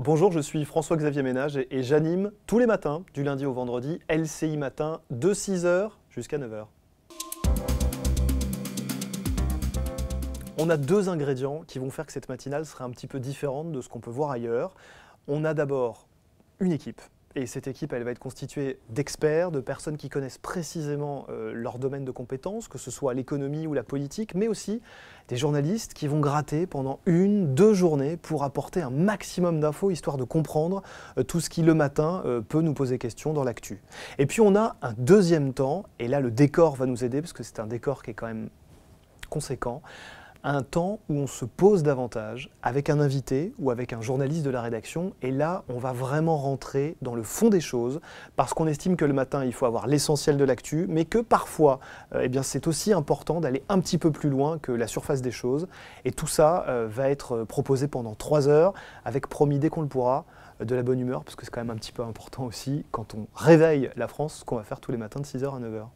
Bonjour, je suis François-Xavier Ménage et, j'anime tous les matins, du lundi au vendredi, LCI Matin, de 6h jusqu'à 9h. On a deux ingrédients qui vont faire que cette matinale sera un petit peu différente de ce qu'on peut voir ailleurs. On a d'abord une équipe et cette équipe, elle va être constituée d'experts, de personnes qui connaissent précisément euh, leur domaine de compétences, que ce soit l'économie ou la politique, mais aussi des journalistes qui vont gratter pendant une, deux journées pour apporter un maximum d'infos, histoire de comprendre euh, tout ce qui, le matin, euh, peut nous poser question dans l'actu. Et puis on a un deuxième temps, et là le décor va nous aider, parce que c'est un décor qui est quand même conséquent un temps où on se pose davantage avec un invité ou avec un journaliste de la rédaction. Et là, on va vraiment rentrer dans le fond des choses parce qu'on estime que le matin, il faut avoir l'essentiel de l'actu, mais que parfois, euh, eh bien, c'est aussi important d'aller un petit peu plus loin que la surface des choses. Et tout ça euh, va être euh, proposé pendant trois heures avec promis dès qu'on le pourra de la bonne humeur, parce que c'est quand même un petit peu important aussi quand on réveille la France, ce qu'on va faire tous les matins de 6h à 9h.